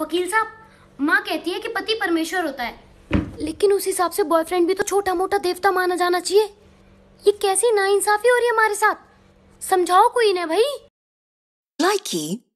वकील साहब माँ कहती है कि पति परमेश्वर होता है लेकिन उस हिसाब से बॉयफ्रेंड भी तो छोटा मोटा देवता माना जाना चाहिए ये कैसी ना इंसाफी हो रही है हमारे साथ समझाओ कोई ना भाई लाइकी